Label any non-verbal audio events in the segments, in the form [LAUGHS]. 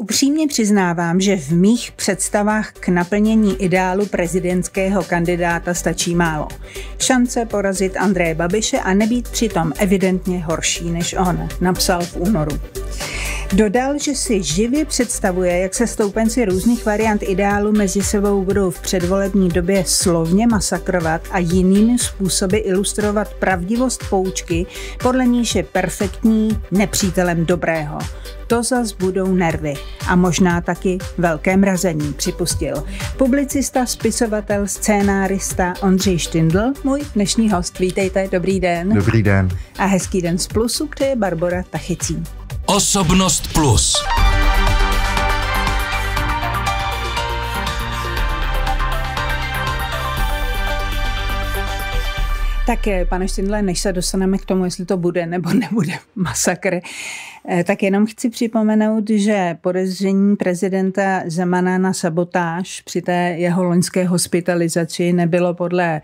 Upřímně přiznávám, že v mých představách k naplnění ideálu prezidentského kandidáta stačí málo. Šance porazit Andreje Babiše a nebýt přitom evidentně horší než on, napsal v únoru. Dodal, že si živě představuje, jak se stoupenci různých variant ideálu mezi sebou budou v předvolební době slovně masakrovat a jinými způsoby ilustrovat pravdivost poučky, podle níž je perfektní nepřítelem dobrého. To zas budou nervy a možná taky velké mrazení, připustil. Publicista, spisovatel, scénárista Ondřej Štindl, můj dnešní host. Vítejte, dobrý den. Dobrý den. A hezký den z Plusu, kde je Barbara Tachycí. Osobnost Plus. Tak eh, pane Štindle, než se dostaneme k tomu, jestli to bude nebo nebude [LAUGHS] masakr, eh, tak jenom chci připomenout, že podezření prezidenta Zemana na sabotáž při té jeho loňské hospitalizaci nebylo podle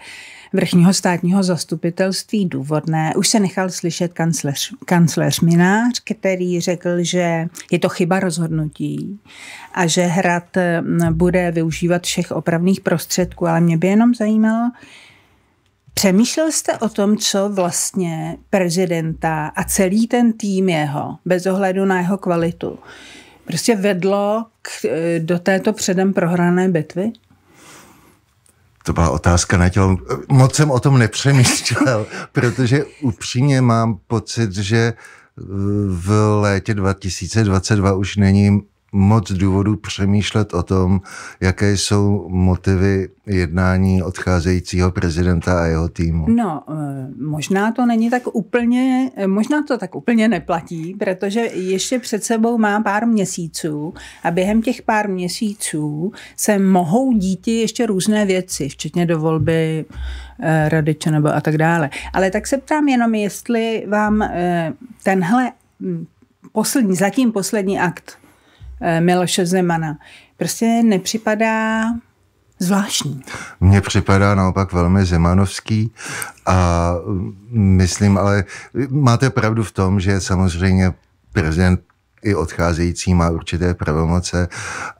vrchního státního zastupitelství důvodné. Už se nechal slyšet kancléř, kancléř Minář, který řekl, že je to chyba rozhodnutí a že hrad bude využívat všech opravných prostředků, ale mě by jenom zajímalo, Přemýšlel jste o tom, co vlastně prezidenta a celý ten tým jeho, bez ohledu na jeho kvalitu, prostě vedlo k, e, do této předem prohrané bitvy? To byla otázka na tělo. Moc jsem o tom nepřemýšlel, [LAUGHS] protože upřímně mám pocit, že v létě 2022 už není moc důvodů přemýšlet o tom, jaké jsou motivy jednání odcházejícího prezidenta a jeho týmu. No, eh, možná to není tak úplně, eh, možná to tak úplně neplatí, protože ještě před sebou má pár měsíců a během těch pár měsíců se mohou díti ještě různé věci, včetně do volby eh, radiče nebo a tak dále. Ale tak se ptám jenom, jestli vám tenhle mm, poslední, zatím poslední akt Eh, Miloše Zemana, prostě nepřipadá zvláštní. Mně připadá naopak velmi zemanovský a mm, myslím, ale máte pravdu v tom, že samozřejmě prezident i odcházející má určité pravomoce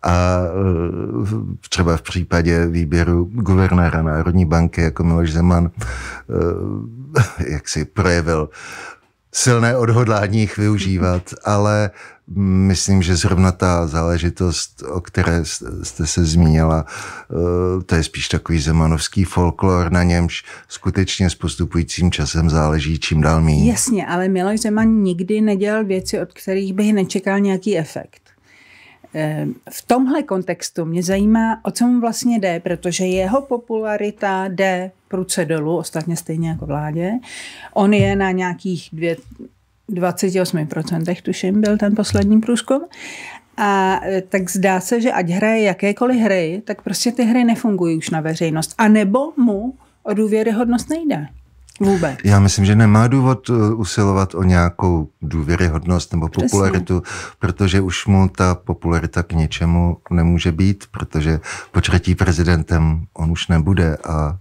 a eh, třeba v případě výběru guvernéra Národní banky jako Miloš Zeman eh, [LAUGHS] jak si projevil silné odhodlání jich využívat, ale myslím, že zrovna ta záležitost, o které jste se zmínila, eh, to je spíš takový zemanovský folklor, na němž skutečně s postupujícím časem záleží čím dál méně. Jasně, ale Miloš Zeman nikdy nedělal věci, od kterých bych nečekal nějaký efekt. Eh, v tomhle kontextu mě zajímá, o co mu vlastně jde, protože jeho popularita jde pruce dolů, ostatně stejně jako vládě. On je na nějakých dvě, 28% tuším byl ten poslední průzkum. A e, tak zdá se, že ať hraje jakékoliv hry, tak prostě ty hry nefungují už na veřejnost. A nebo mu o důvěryhodnost nejde. Vůbec. Já myslím, že nemá důvod eh, usilovat o nějakou důvěryhodnost nebo Přesně. popularitu, protože už mu ta popularita k něčemu nemůže být, protože po třetí prezidentem on už nebude a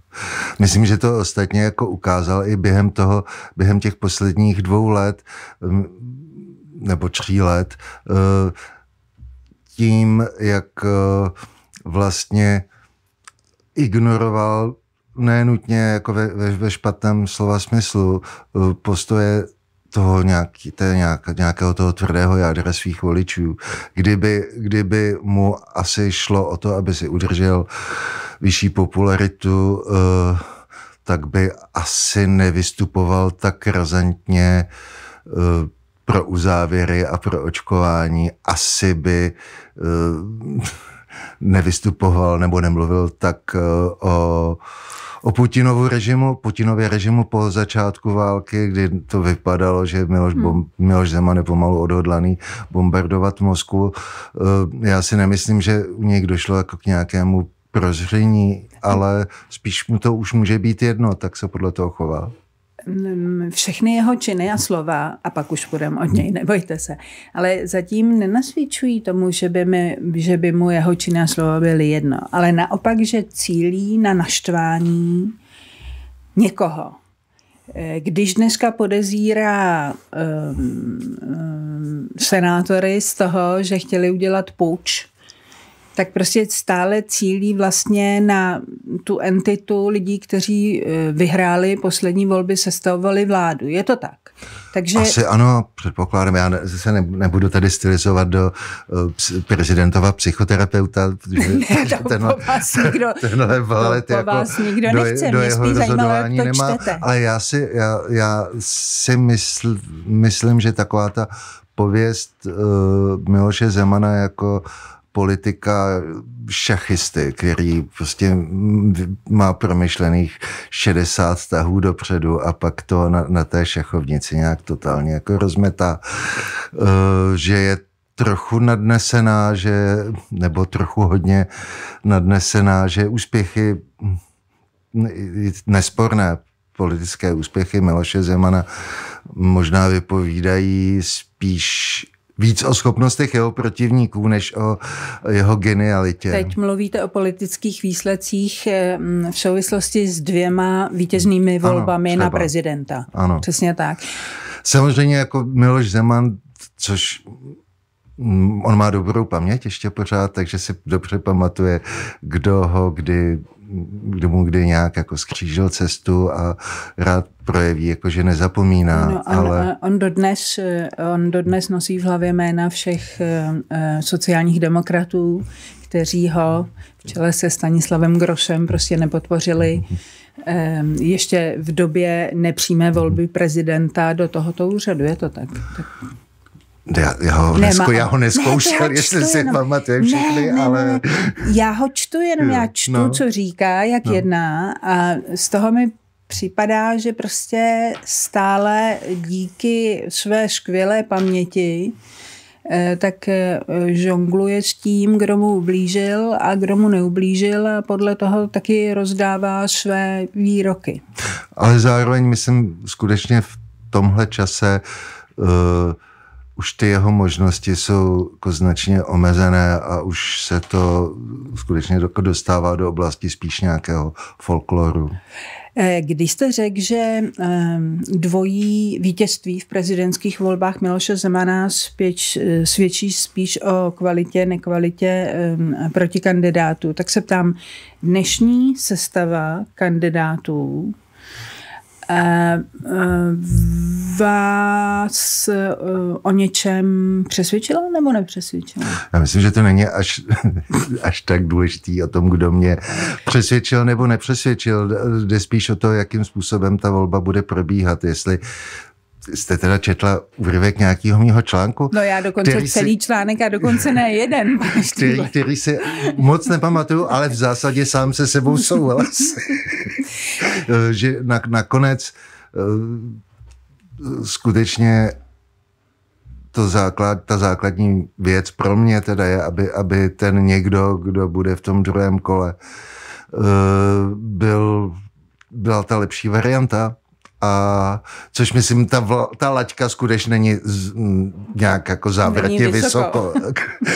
Myslím, že to ostatně jako ukázal i během toho, během těch posledních dvou let mm, nebo tří let, eh, tím, jak eh, vlastně ignoroval nenutně jako ve, ve, ve špatném slova smyslu eh, postoje toho nějaký, té nějak, nějakého toho tvrdého jádra svých voličů. Kdyby, kdyby mu asi šlo o to, aby si udržel vyšší popularitu, eh, tak by asi nevystupoval tak razantně eh, pro uzávěry a pro očkování. Asi by nevystupoval nebo nemluvil tak eh, o, o Putinovu režimu, Putinově režimu po začátku války, kdy to vypadalo, že Miloš, hmm. bom, Miloš Zeman je pomalu odhodlaný bombardovat Moskvu. Eh, já si nemyslím, že u něj došlo jako k nějakému prozření, hmm. ale spíš mu to už může být jedno, tak se podle toho chová všechny jeho činy a slova a pak už budeme od něj, nebojte se. Ale zatím nenasvědčují tomu, že by, mi, že by mu jeho činy a slova byly jedno, ale naopak, že cílí na naštvání někoho. E, když dneska podezírá um, um, senátory z toho, že chtěli udělat půjč, tak prostě stále cílí vlastně na tu entitu lidí, kteří eh, vyhráli poslední volby, sestavovali vládu. Je to tak? Takže... Asi ano, předpokládám, já se nebudu tady stylizovat do uh, prezidentova psychoterapeuta, protože [LAUGHS] ne, to ten, po vás nikdo, [LAUGHS] tenhle valet jako vás nikdo do, nechce, do mě jeho rozhodování zajímalo, nemá. Ale já si, já, já si mysl, myslím, že taková ta pověst uh, Miloše Zemana jako uh, politika šachisty, který prostě má promyšlených 60 tahů dopředu a pak to na, na té šachovnici nějak totálně jako rozmetá, eh, že je trochu nadnesená, že, nebo trochu hodně nadnesená, že úspěchy nesporné politické úspěchy Miloše Zemana možná vypovídají spíš víc o schopnostech jeho protivníků, než o jeho genialitě. Teď mluvíte o politických výsledcích eh, v souvislosti s dvěma vítěznými volbami ano, na prezidenta. Ano. Přesně tak. Samozřejmě jako Miloš Zeman, což on má dobrou paměť ještě pořád, takže si dobře pamatuje, kdo ho kdy kdo mu kdy nějak jako skřížil cestu a rád projeví, jako že nezapomíná. No, on, ale... Eh, on, dodnes, eh, on dodnes nosí v hlavě jména všech eh, sociálních demokratů, kteří ho v čele se Stanislavem Grošem prostě nepodpořili. Ještě v době nepřímé volby prezidenta do tohoto úřadu, je to tak? tak já, já, ho, nesko, já ho neskoušel, ne, jestli si pamatuje všechny, ne, ne, ale... Ne, ne. Já ho čtu jenom, já čtu, no. co říká, jak no. jedná a z toho mi připadá, že prostě stále díky své skvělé paměti eh, tak eh, žongluje s tím, kdo mu ublížil a kdo mu neublížil a podle toho taky rozdává své výroky. Ale zároveň myslím skutečně v tomhle čase uh, už ty jeho možnosti jsou jako značně omezené a už se to skutečně dostává do oblasti spíš nějakého folkloru. Eh, když jste řekl, že ehm, dvojí vítězství v prezidentských volbách Miloše Zemana spíč, eh, svědčí spíš o kvalitě, nekvalitě ehm, proti kandidátu, tak se ptám, dnešní sestava kandidátů Eh, eh, vás eh, o něčem přesvědčila nebo nepřesvědčila? Já myslím, že to není až, [LAUGHS] až tak důležitý o tom, kdo mě přesvědčil nebo nepřesvědčil. Jde spíš o to, jakým způsobem ta volba bude probíhat. Jestli jste teda četla úryvek nějakého mého článku? No já dokonce celý si, článek a dokonce ne jeden. [LAUGHS] Který, který si moc nepamatuju, ale v zásadě sám se sebou souhlasím. [LAUGHS] Eh, že na, nakonec eh, skutečně to základ, ta základní věc pro mě teda je, aby, aby ten někdo, kdo bude v tom druhém kole, eh, byl, byla ta lepší varianta. A což myslím, ta, ta laťka skutečně není z, nějak jako závratně vysoko. vysoko.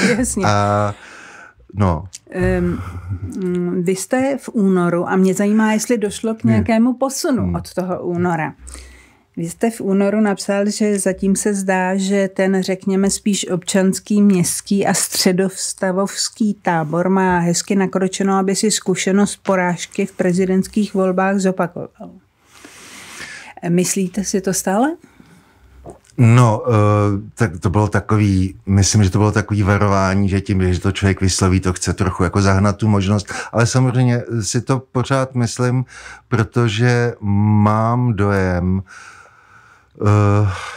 [LAUGHS] Jasně. A, No. Um, vy jste v únoru a mě zajímá, jestli došlo k hmm. nějakému posunu hmm. od toho února. Vy jste v únoru napsal, že zatím se zdá, že ten, řekněme, spíš občanský, městský a středovstavovský tábor má hezky nakročeno, aby si zkušenost porážky v prezidentských volbách zopakoval. Myslíte si to stále? No, uh, tak to bylo takový, myslím, že to bylo takový varování, že tím, že to člověk vysloví, to chce trochu jako zahnat tu možnost, ale samozřejmě si to pořád myslím, protože mám dojem, uh,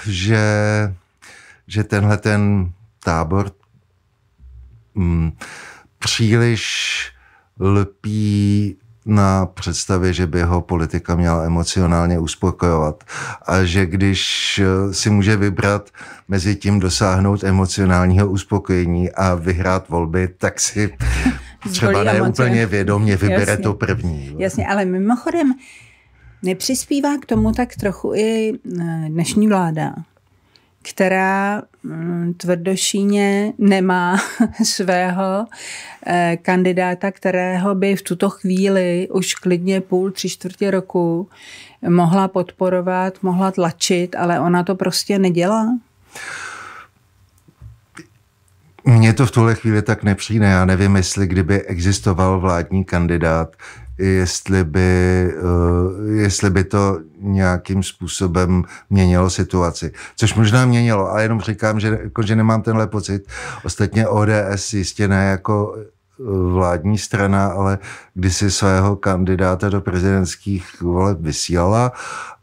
že, že tenhle ten tábor um, příliš lpí na představě, že by ho politika měla emocionálně uspokojovat a že když eh, si může vybrat mezi tím dosáhnout emocionálního uspokojení a vyhrát volby, tak si [LAUGHS] třeba neúplně vědomě vybere jasně, to první. Jasně, ale mimochodem nepřispívá k tomu tak trochu i eh, dnešní vláda, která mm, tvrdošíně nemá [LAUGHS] svého eh, kandidáta, kterého by v tuto chvíli už klidně půl, tři čtvrtě roku mohla podporovat, mohla tlačit, ale ona to prostě nedělá. Mně to v tuhle chvíli tak nepřijde. Já nevím, jestli kdyby existoval vládní kandidát, jestli by, eh, jestli by to nějakým způsobem měnilo situaci. Což možná měnilo, ale jenom říkám, že, jako, že nemám tenhle pocit. Ostatně ODS jistě ne jako eh, vládní strana, ale kdysi svého kandidáta do prezidentských voleb vysílala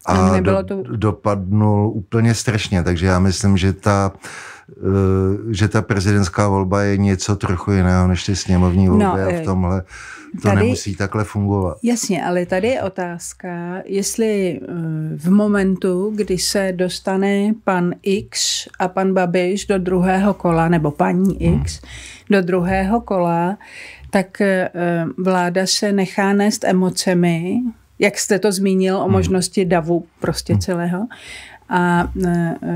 a do, to... dopadnul úplně strašně. Takže já myslím, že ta uh, Eh, že ta prezidentská volba je něco trochu jiného než ty sněmovní volby no, a v eh, tomhle to tady, nemusí takhle fungovat. Jasně, ale tady je otázka, jestli eh, v momentu, kdy se dostane pan X a pan Babiš do druhého kola, nebo paní mhm. X, hmm. do druhého kola, tak vláda se nechá nést emocemi, jak jste to zmínil o mhm. možnosti davu prostě mhm. celého a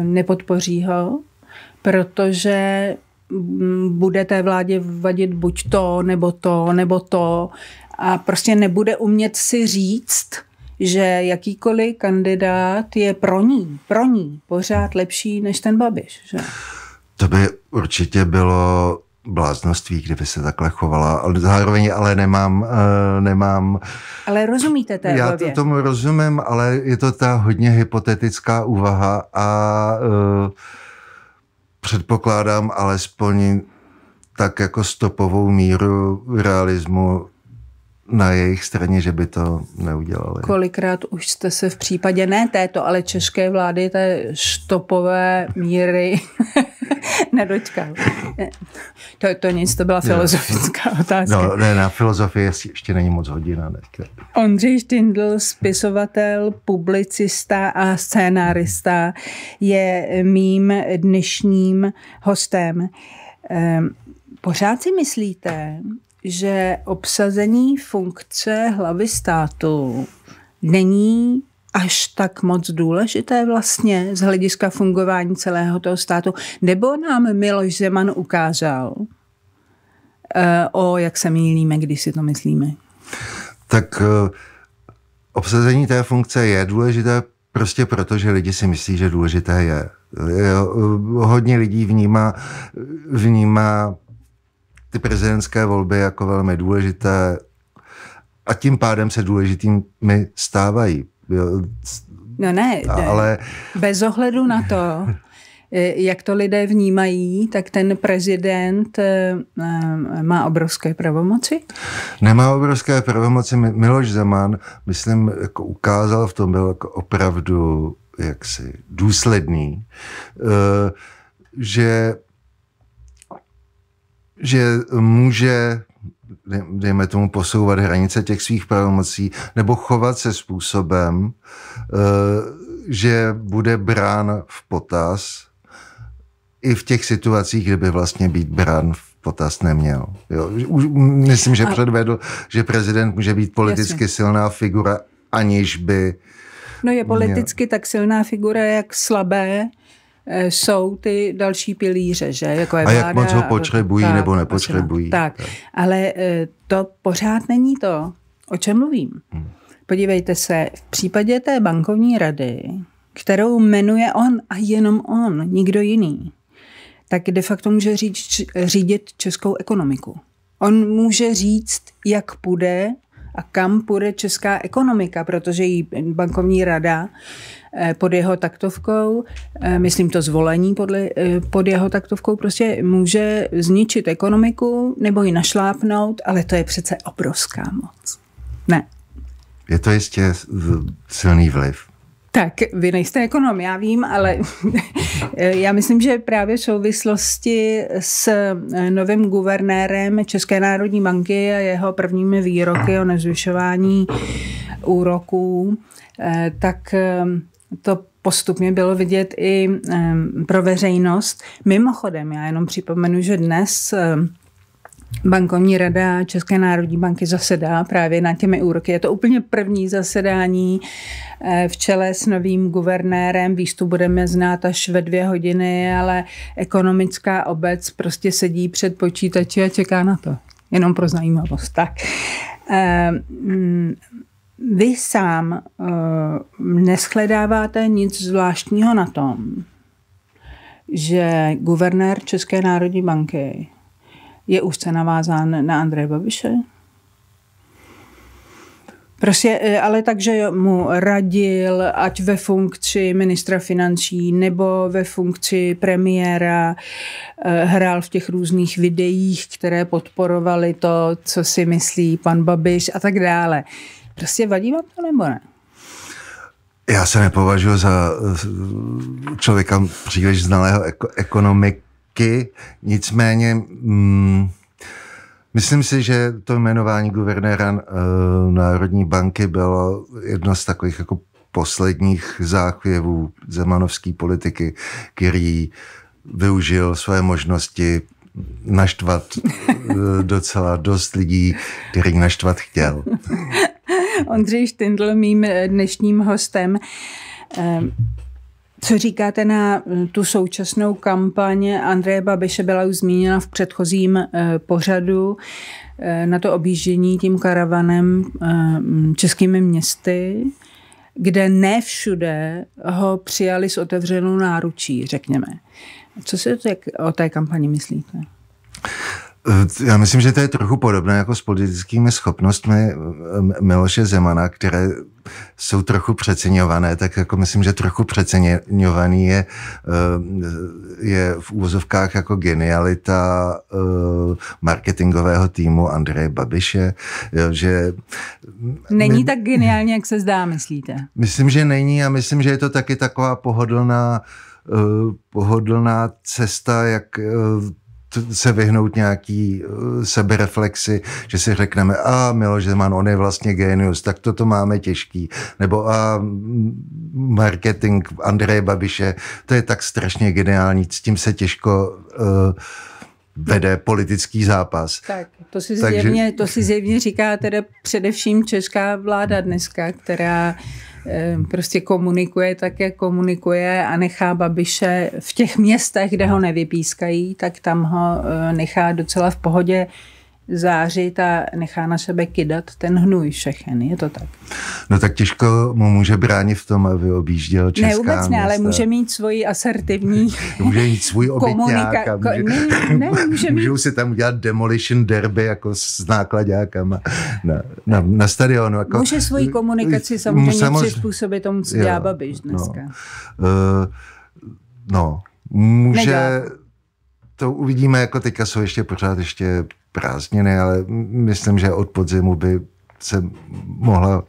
nepodpoří ho, protože mm, bude té vládě vadit buď to, nebo to, nebo to a prostě nebude umět si říct, že jakýkoliv kandidát je pro ní, pro ní pořád lepší než ten Babiš. Že? To by určitě bylo bláznoství, kdyby se takhle chovala. Zároveň ale nemám... Uh, nemám ale rozumíte té Já to tomu rozumím, ale je to ta hodně hypotetická úvaha a... Uh, předpokládám alespoň tak jako stopovou míru realismu na jejich straně, že by to neudělali. Kolikrát už jste se v případě ne této, ale české vlády té stopové míry [LAUGHS] Nedočkal. To, to nic, to byla filozofická no, otázka. No, ne, na filozofii ještě není moc hodina. Ne. Ondřej Štindl, spisovatel, publicista a scénárista, je mým dnešním hostem. Ehm, pořád si myslíte, že obsazení funkce hlavy státu není až tak moc důležité vlastně z hlediska fungování celého toho státu? Nebo nám Miloš Zeman ukázal, eh, o jak se mýlíme, když si to myslíme? Tak eh, obsazení té funkce je důležité prostě proto, že lidi si myslí, že důležité je. Eh, hodně lidí vnímá, vnímá ty prezidentské volby jako velmi důležité a tím pádem se důležitými stávají No ne, ale... bez ohledu na to, [LAUGHS] eh, jak to lidé vnímají, tak ten prezident eh, eh, má obrovské pravomoci? Nemá obrovské pravomoci. Miloš Zeman, myslím, jako ukázal v tom, byl jako opravdu jaksi důsledný, že, že může dejme tomu, posouvat hranice těch svých pravomocí nebo chovat se způsobem, eh, že bude brán v potaz i v těch situacích, kde by vlastně být brán v potaz neměl. Jo, už myslím, že předvedl, že prezident může být politicky Jasně. silná figura, aniž by... No je politicky měl... tak silná figura, jak slabé Eh, jsou ty další pilíře, že? Jako je a vláda, jak moc ho potřebují tak, nebo nepotřebují. Tak. tak, ale eh, to pořád není to, o čem mluvím. Hmm. Podívejte se, v případě té bankovní rady, kterou jmenuje on a jenom on, nikdo jiný, tak de facto může říct, řídit českou ekonomiku. On může říct, jak půjde a kam půjde česká ekonomika, protože jí bankovní rada eh, pod jeho taktovkou, eh, myslím to zvolení podle, eh, pod jeho taktovkou, prostě může zničit ekonomiku nebo ji našlápnout, ale to je přece obrovská moc. Ne. Je to jistě silný vliv. Tak, vy nejste ekonom, já vím, ale [LAUGHS] já myslím, že právě v souvislosti s eh, novým guvernérem České národní banky a jeho prvními výroky o nezvyšování úroků, eh, tak eh, to postupně bylo vidět i pro veřejnost. Mimochodem, já jenom připomenu, že dnes Bankovní rada České národní banky zasedá právě na těmi úroky. Je to úplně první zasedání eh, v čele s novým guvernérem. Výstup budeme znát až ve dvě hodiny, ale ekonomická obec prostě sedí před počítači a čeká na to. Jenom pro zajímavost. Tak. Ehm, mm, vy sám eh, neschledáváte nic zvláštního na tom, že guvernér České národní banky je úzce navázán na Andreje Babiše. Prostě, eh, ale takže mu radil, ať ve funkci ministra financí nebo ve funkci premiéra, eh, hrál v těch různých videích, které podporovaly to, co si myslí pan Babiš a tak dále. Prostě vadí vám to nebo ne? Já se nepovažuji za eh, člověka příliš znalého ekonomik, taky, nicméně mm, myslím si, že to jmenování guvernéra e, Národní banky bylo jedno z takových jako posledních záchvěvů zemanovské politiky, který využil své možnosti naštvat eh, docela dost lidí, který naštvat chtěl. [LAUGHS] Ondřej Štindl, mým dnešním hostem. Eh, co říkáte na mm, tu současnou kampaň Andreje Babiše, byla už zmíněna v předchozím eh, pořadu, eh, na to objíždění tím karavanem eh, českými městy, kde ne všude ho přijali s otevřenou náručí, řekněme. Co si o té kampani myslíte? Eh, já myslím, že to je trochu podobné jako s politickými schopnostmi eh, Miloše Zemana, které jsou trochu přeceňované, tak jako myslím, že trochu přeceňovaný je, eh, je v úvozovkách jako genialita marketingového týmu Andreje Babiše, že... Není my, tak geniálně, jak se zdá, myslíte? Myslím, že není a myslím, že je to taky taková pohodlná pohodlná cesta, jak se vyhnout nějaký eh, sebereflexy, že si řekneme, a Miloš Zeman, on je vlastně genius, tak toto máme těžký. Nebo a marketing Andreje Babiše, to je tak strašně geniální, s tím se těžko uh, vede politický zápas. Tak, to si, Takže... zjevně, to si zjevně říká teda především česká vláda dneska, která Ehm, prostě komunikuje tak, jak komunikuje a nechá Babiše v těch městech, kde ho nevypískají, tak tam ho eh, nechá docela v pohodě zářit a nechá na sebe kydat ten hnůj všechen, je to tak? No tak těžko mu může bránit v tom, aby objížděl česká Ne, vůbec ne, ale může mít svoji asertivní [LAUGHS] Může mít svůj [LAUGHS] obytňák může, může [LAUGHS] mít... Můžou si tam udělat demolition derby jako s nákladňákama na, na, na stadionu. Jako... Může svoji komunikaci samozřejmě, samozřejmě přizpůsobit tomu, co dělá Babiš no. dneska. No, uh, no může... Nedělá. To uvidíme, jako teďka jsou ještě pořád ještě prázdniny, ale myslím, že od podzimu by se mohla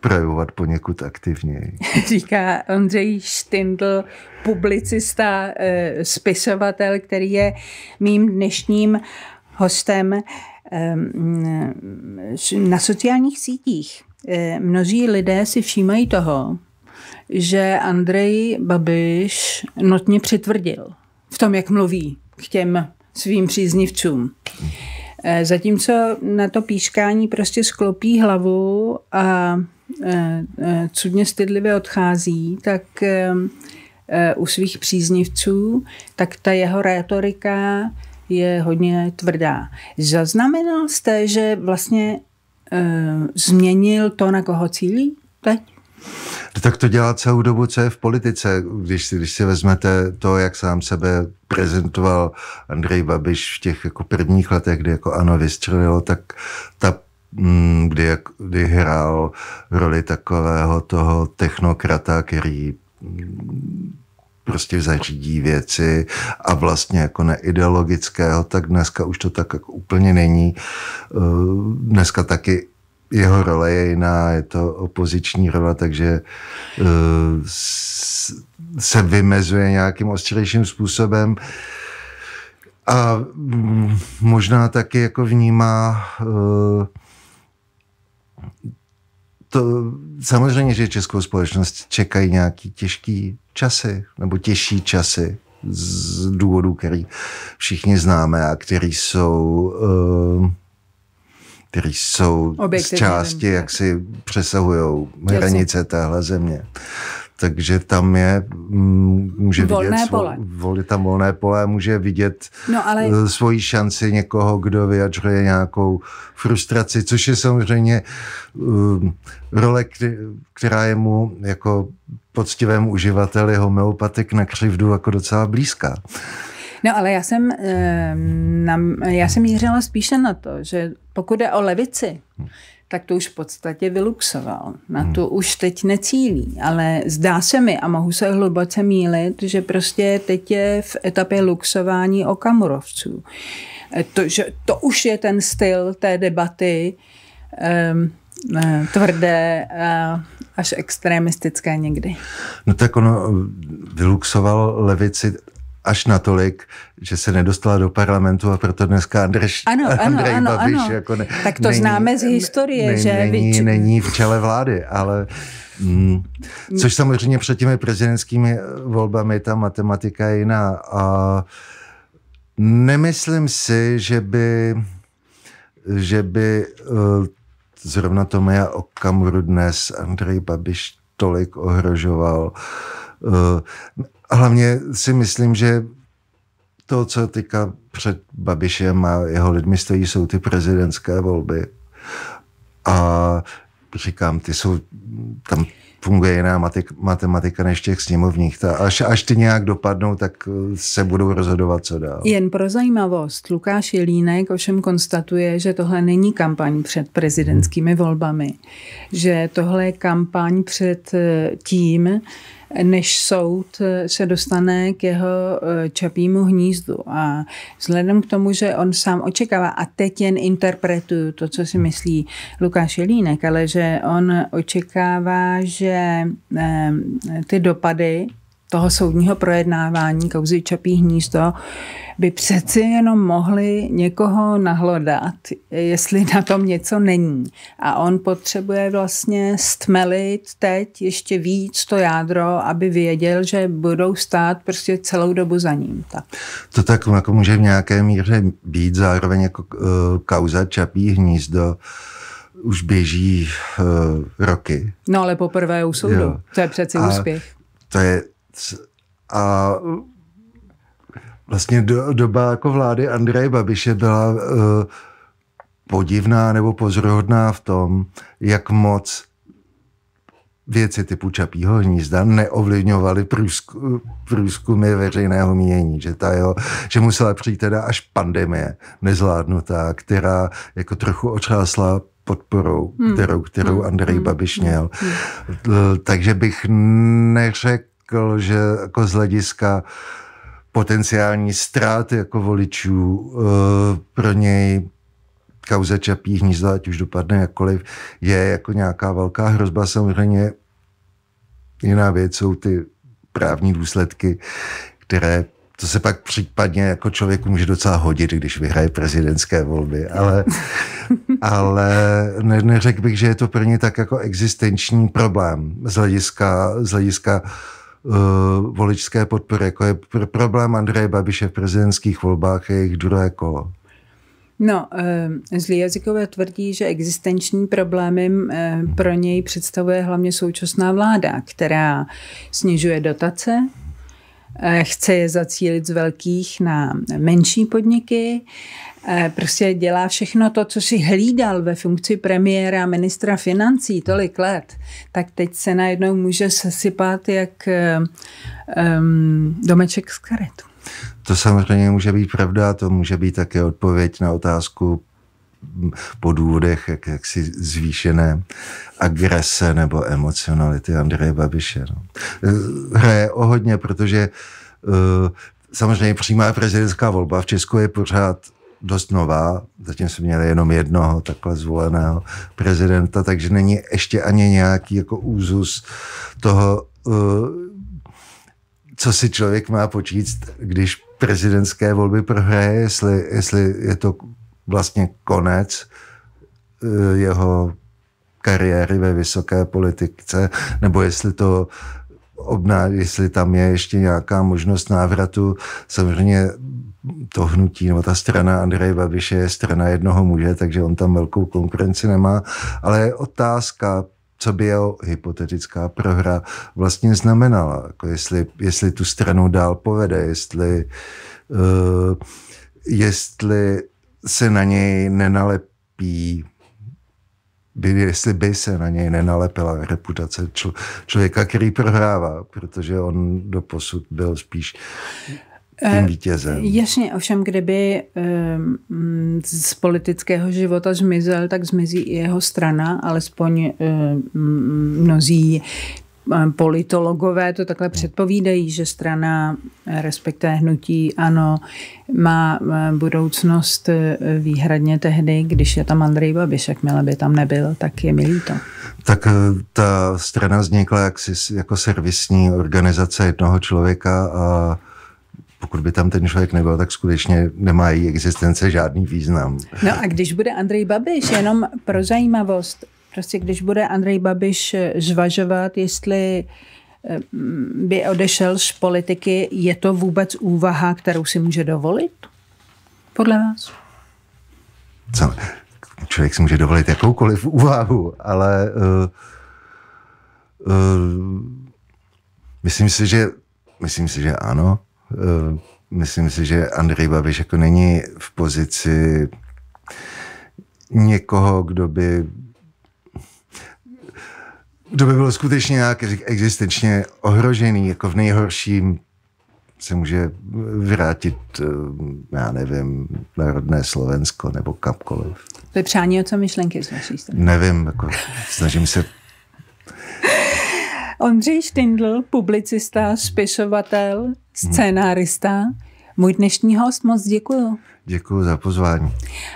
projevovat poněkud aktivněji. [LAUGHS] Říká Ondřej Štindl, publicista, eh, spisovatel, který je mým dnešním hostem eh, mm, na sociálních sítích. Eh, mnozí lidé si všímají toho, že Andrej Babiš notně přitvrdil v tom, jak mluví k těm svým příznivcům. Eh, zatímco na to píškání prostě sklopí hlavu a eh, eh, cudně stydlivě odchází, tak u svých příznivců, tak ta jeho rétorika je hodně tvrdá. Zaznamenal jste, že vlastně změnil to, na koho cílí teď? No tak to dělá celou dobu, co je v politice. Když si, když si vezmete to, jak sám sebe prezentoval Andrej Babiš v těch jako prvních letech, kdy jako ano vystřelilo, tak ta mm, kdy, kdy hrál roli takového toho technokrata, který mm, prostě zařídí věci a vlastně jako neideologického, tak dneska už to tak jako úplně není. Eh, dneska taky jeho role je jiná, je to opoziční role, takže uh, se vymezuje nějakým ostřejším způsobem. A mm, možná taky jako vnímá eh, to, samozřejmě, že českou společnost čekají nějaký těžký časy, nebo těžší časy z důvodů, který všichni známe a který jsou uh, které jsou z části, země. jak si přesahují hranice téhle země. Takže tam je, mm, může volné vidět, pole. tam volné pole, může vidět no, ale... Eh, svoji šanci někoho, kdo vyjadřuje nějakou frustraci, což je samozřejmě uh, role, která je mu jako poctivému uživateli homeopatik na křivdu jako docela blízká. No ale já jsem, ehm, na, já jsem mířila spíše na to, že pokud jde o levici, hmm. tak to už v podstatě vyluxoval. Na hmm. to už teď necílí, ale zdá se mi, a mohu se hluboce mílit, že prostě teď je v etapě luxování o kamurovců. E, to, že, to už je ten styl té debaty, um, tvrdé až extremistické někdy. No tak ono ehm, vyluxoval levici až natolik, že se nedostala do parlamentu a proto dneska Andreš, ano, ano, Andrej ano, Babiš ano. jako ne, Tak to není, známe z historie, ne, že? Není, vy... není v čele vlády, ale mm, což samozřejmě před těmi prezidentskými eh, volbami ta matematika je jiná. A nemyslím si, že by že by eh, zrovna to o kamru dnes Andrej Babiš tolik ohrožoval. Eh, a hlavně si myslím, že to, co teďka před Babišem a jeho lidmi stojí, jsou ty prezidentské volby. A říkám, ty jsou, tam funguje jiná matik, matematika než těch sněmovních. Ta, až, až ty nějak dopadnou, tak eh, se budou rozhodovat, co dál. Jen pro zajímavost, Lukáš Jelínek ovšem konstatuje, že tohle není kampaň před prezidentskými volbami, že tohle je kampaň před eh, tím, než soud eh, se dostane k jeho eh, čapímu hnízdu. A vzhledem k tomu, že on sám očekává, a teď jen interpretuju to, co si myslí Lukáš Jelínek, ale že on očekává, že eh, ty dopady toho soudního projednávání kauzy Čapí hnízdo by přeci jenom mohli někoho nahlodat, jestli na tom něco není. A on potřebuje vlastně stmelit teď ještě víc to jádro, aby věděl, že budou stát prostě celou dobu za ním. Tak. To tak jako může v nějaké míře být zároveň jako uh, kauza Čapí hnízdo už běží uh, roky. No ale poprvé u soudu. Jo. To je přeci A úspěch. To je a vlastně do, doba jako vlády Andreje Babiše byla uh, podivná nebo pozorhodná v tom, jak moc věci typu Čapího hnízda neovlivňovaly průzku, průzkumy veřejného mínění, že, ta jo, že musela přijít teda až pandemie nezvládnutá, která jako trochu otřásla podporou, hmm. kterou, kterou hmm. Andrej hmm. Babiš hmm. měl. Hmm. Takže bych neřekl, řekl, že jako z hlediska potenciální ztráty jako voličů eh, pro něj kauze Čapí hnízda, ať už dopadne jakkoliv, je jako nějaká velká hrozba. Samozřejmě jiná věc jsou ty právní důsledky, které to se pak případně jako člověku může docela hodit, když vyhraje prezidentské volby, ale, [LAUGHS] ale ne, neřekl bych, že je to pro ně tak jako existenční problém z hlediska, z hlediska uh, uh, voličské podpory, jako je pr- problém Andreje Babiše v prezidentských volbách, a jejich druhé kolo. No, eh, zlí jazykové tvrdí, že existenční problémy eh, pro něj představuje hlavně současná vláda, která snižuje dotace, chce je zacílit z velkých na menší podniky, Eh, prostě dělá všechno to, co si hlídal ve funkci premiéra, a ministra financí tolik let, tak teď se najednou může sesypat jak um, domeček z karet. To samozřejmě může být pravda, to může být také odpověď na otázku mm, po důvodech jak, jaksi zvýšené agrese nebo emocionality Andreje Babiše. No. Eh, hraje o hodně, protože uh, samozřejmě přímá prezidentská volba v Česku je pořád dost nová, zatím jsme měli jenom jednoho takhle zvoleného prezidenta, takže není ještě ani nějaký jako úzus toho, eh, co si člověk má počít, když prezidentské volby prohraje, jestli, jestli je to vlastně konec eh, jeho kariéry ve vysoké politice, nebo jestli to obná, jestli tam je ještě nějaká možnost návratu. Samozřejmě to hnutí nebo ta strana Andreje Babiše je strana jednoho muže, takže on tam velkou konkurenci nemá. Ale je otázka, co by jeho hypotetická prohra vlastně znamenala. Jako jestli, jestli tu stranu dál povede, jestli, uh, jestli se na něj nenalepí by, jestli by se na něj nenalepila reputace člo, člověka, který prohrává, protože on do posud byl spíš tím eh, vítězem. Jasně, ovšem, kdyby ehm, z politického života zmizel, tak zmizí i jeho strana, alespoň ehm, mnozí ehm, politologové to takhle hmm. předpovídají, že strana, eh, respektive hnutí, ano, má eh, budoucnost výhradně tehdy, když je tam Andrej Babiš, jakmile by tam nebyl, tak je mi líto. Tak ta strana vznikla jaksi jako servisní organizace jednoho člověka a pokud by tam ten člověk nebyl, tak skutečně nemá její existence žádný význam. No a když bude Andrej Babiš, jenom pro zajímavost, prostě když bude Andrej Babiš eh, zvažovat, jestli eh, by odešel z politiky, je to vůbec úvaha, kterou si může dovolit? Podle vás? Co? Člověk si může dovolit jakoukoliv úvahu, ale uh, uh, myslím si, že myslím si, že ano. Eh, myslím si, že Andrej Babiš jako není v pozici někoho, kdo by kdo by byl skutečně nějak existenčně ohrožený, jako v nejhorším se může vrátit, eh, já nevím, na rodné Slovensko nebo kamkoliv. Vypřání o co myšlenky z vaší strany? Nevím, jako snažím se [LAUGHS] Ondřej Štindl, publicista, spisovatel, scénárista, můj dnešní host. Moc děkuju. Děkuju za pozvání.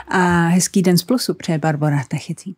A hezký den z Plusu přeje Barbara Techicí.